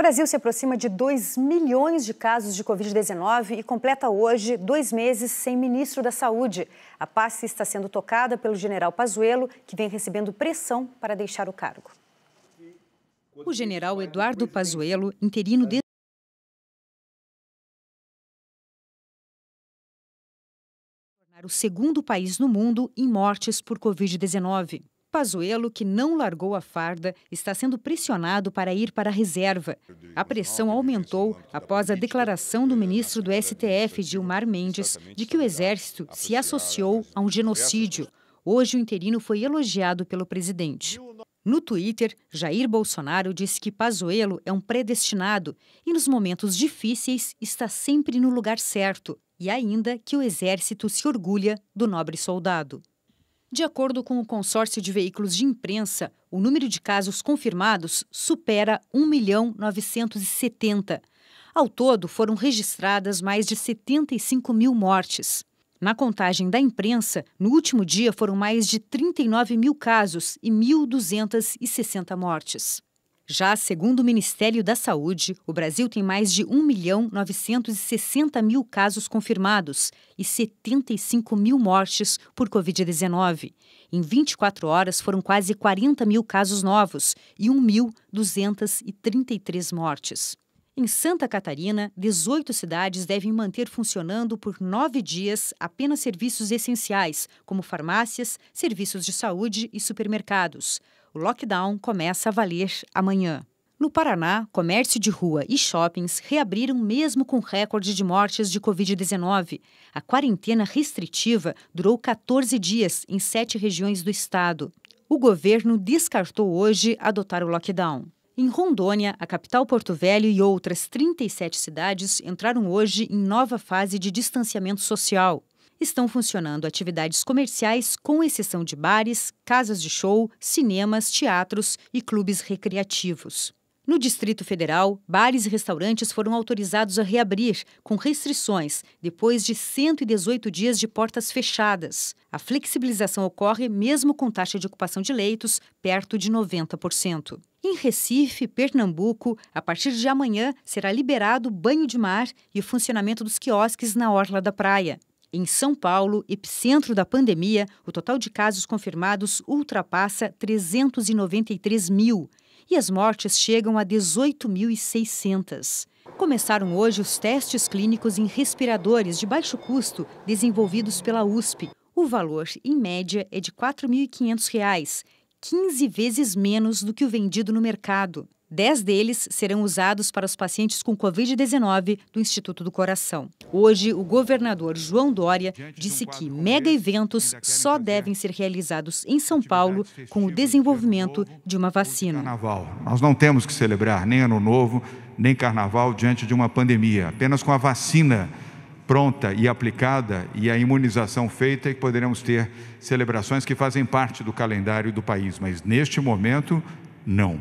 O Brasil se aproxima de 2 milhões de casos de Covid-19 e completa hoje dois meses sem ministro da Saúde. A pasta está sendo tocada pelo general Pazuello, que vem recebendo pressão para deixar o cargo. O general Eduardo Pazuello, interino de o segundo país no mundo em mortes por Covid-19. Pazuello, que não largou a farda, está sendo pressionado para ir para a reserva. A pressão aumentou após a declaração do ministro do STF, Gilmar Mendes, de que o Exército se associou a um genocídio. Hoje, o interino foi elogiado pelo presidente. No Twitter, Jair Bolsonaro disse que Pazuello é um predestinado e, nos momentos difíceis, está sempre no lugar certo e ainda que o Exército se orgulha do nobre soldado. De acordo com o consórcio de veículos de imprensa, o número de casos confirmados supera 1 milhão 970. Ao todo, foram registradas mais de 75 mil mortes. Na contagem da imprensa, no último dia foram mais de 39 mil casos e 1.260 mortes. Já segundo o Ministério da Saúde, o Brasil tem mais de 1 milhão 960 mil casos confirmados e 75 mil mortes por Covid-19. Em 24 horas foram quase 40 mil casos novos e 1.233 mortes. Em Santa Catarina, 18 cidades devem manter funcionando por nove dias apenas serviços essenciais, como farmácias, serviços de saúde e supermercados. O lockdown começa a valer amanhã. No Paraná, comércio de rua e shoppings reabriram mesmo com recorde de mortes de Covid-19. A quarentena restritiva durou 14 dias em sete regiões do estado. O governo descartou hoje adotar o lockdown. Em Rondônia, a capital Porto Velho e outras 37 cidades entraram hoje em nova fase de distanciamento social. Estão funcionando atividades comerciais, com exceção de bares, casas de show, cinemas, teatros e clubes recreativos. No Distrito Federal, bares e restaurantes foram autorizados a reabrir, com restrições, depois de 118 dias de portas fechadas. A flexibilização ocorre mesmo com taxa de ocupação de leitos perto de 90%. Em Recife, Pernambuco, a partir de amanhã será liberado o banho de mar e o funcionamento dos quiosques na orla da praia. Em São Paulo, epicentro da pandemia, o total de casos confirmados ultrapassa 393 mil e as mortes chegam a 18.600. Começaram hoje os testes clínicos em respiradores de baixo custo desenvolvidos pela USP. O valor, em média, é de R$ 4.500 15 vezes menos do que o vendido no mercado. Dez deles serão usados para os pacientes com Covid-19 do Instituto do Coração. Hoje, o governador João Dória disse que mega eventos só devem ser realizados em São Paulo com o desenvolvimento de uma vacina. Carnaval. Nós não temos que celebrar nem Ano Novo, nem Carnaval diante de uma pandemia. Apenas com a vacina pronta e aplicada e a imunização feita, é que poderemos ter celebrações que fazem parte do calendário do país, mas neste momento, não.